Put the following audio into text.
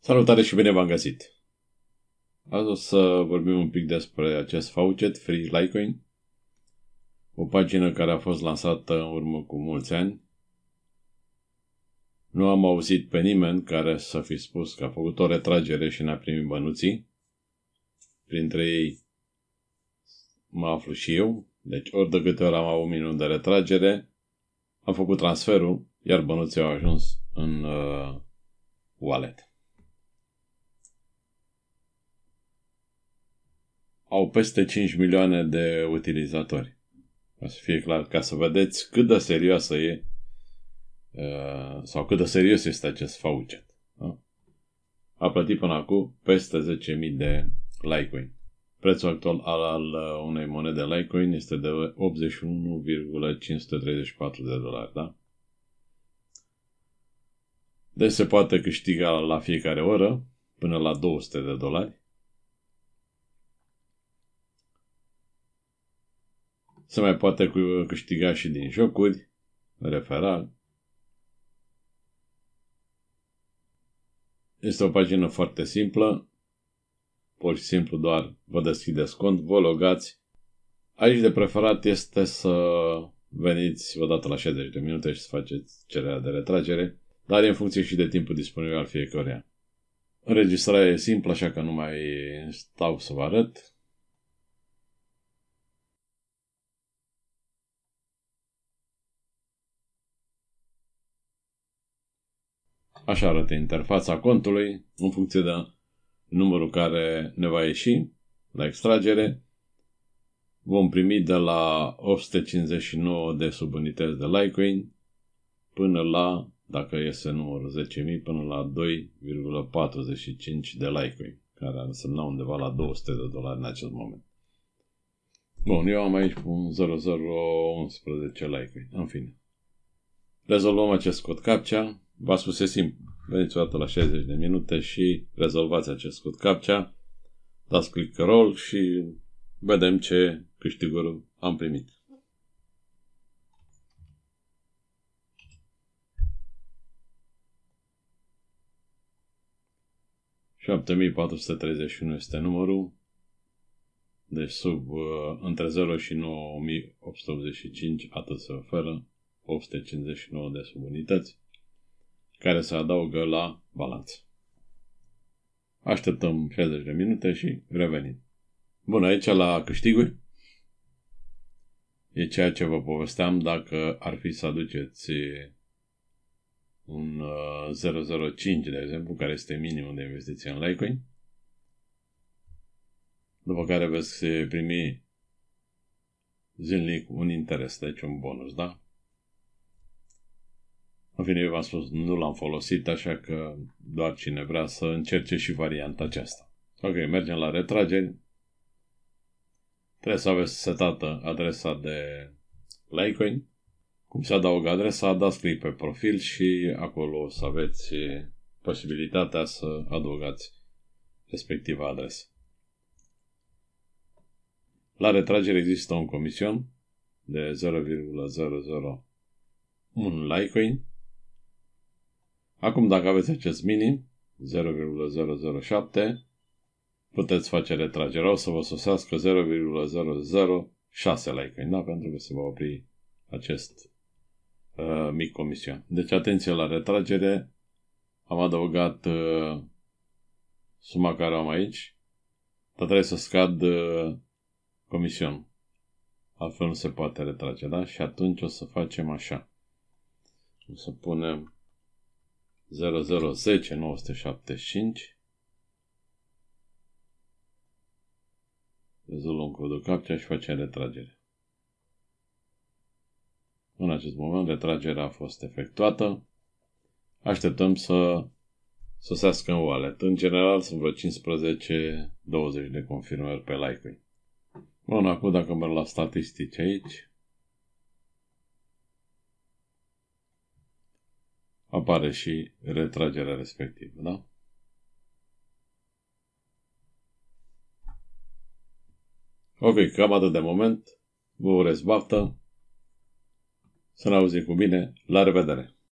Salutare și bine v-am găsit! Azi o să vorbim un pic despre acest Faucet Free Litecoin, o pagină care a fost lansată în urmă cu mulți ani. Nu am auzit pe nimeni care să fi spus că a făcut o retragere și n-a primit bănuții. Printre ei mă aflu și eu, deci ori de câte ori am avut minun de retragere, am făcut transferul, iar bănuții au ajuns în uh, wallet. au peste 5 milioane de utilizatori. Ca să fie clar, ca să vedeți cât de serioasă e uh, sau cât de serios este acest faucet. Da? A plătit până acum peste 10.000 de Litecoin. Prețul actual al, al uh, unei monede Litecoin este de 81,534 de dolari, da? Deci se poate câștiga la fiecare oră până la 200 de dolari Să mai poată câștiga și din jocuri, referal. Este o pagină foarte simplă, pur și simplu doar vă deschideți cont, vă logați. Aici de preferat este să veniți odată la 60 de minute și să faceți cererea de retragere, dar e în funcție și de timpul disponibil al fiecăruia. Înregistrarea e simplă, așa că nu mai stau să vă arăt. Așa arată interfața contului în funcție de numărul care ne va ieși la extragere. Vom primi de la 859 de subunități de Litecoin până la, dacă este numărul 10.000, până la 2,45 de Litecoin, care ar însemna undeva la 200 de dolari în acest moment. Bun, eu am aici un 0011 Litecoin, în fine. Rezolvăm acest cod CAPTCHA V-a simplu. veniți o dată la 60 de minute și rezolvați acest cod captcha, dați click roll și vedem ce câștiguri am primit. ...7431 este numărul, deci sub uh, între 0 și 9885 atât se oferă, 859 de subunități care se adaugă la balanță. Așteptăm 30 de minute și revenim. Bun, aici la câștiguri e ceea ce vă povesteam dacă ar fi să aduceți un 005, uh, de exemplu, care este minimul de investiție în Litecoin, după care veți primi zilnic un interes, deci un bonus, da? În fine, eu v-am spus, nu l-am folosit, așa că doar cine vrea să încerce și varianta aceasta. Ok, mergem la retrageri. Trebuie să aveți setată adresa de Litecoin. Cum se adaugă adresa, dați click pe profil și acolo o să aveți posibilitatea să adăugați respectiva adresă. La retragere există un comision de 0,001 Litecoin Acum, dacă aveți acest minim, 0,007, puteți face retragerea, o să vă sosească 0,006 lei da? pentru că se va opri acest uh, mic comision. Deci, atenție la retragere, am adăugat uh, suma care am aici, dar trebuie să scad uh, comision. Altfel nu se poate retrage, da? Și atunci o să facem așa. O să punem 0010 975 rezolvăm codul captcha și facem retragere. În acest moment retragerea a fost efectuată. Așteptăm să sosească în wallet. În general sunt vreo 15-20 de confirmări pe like-uri. Bun, acum dacă merg la statistici aici, apare și retragerea respectivă, da? Ok, cam atât de moment. Vă urez baftă. Să ne auzim cu bine. La revedere!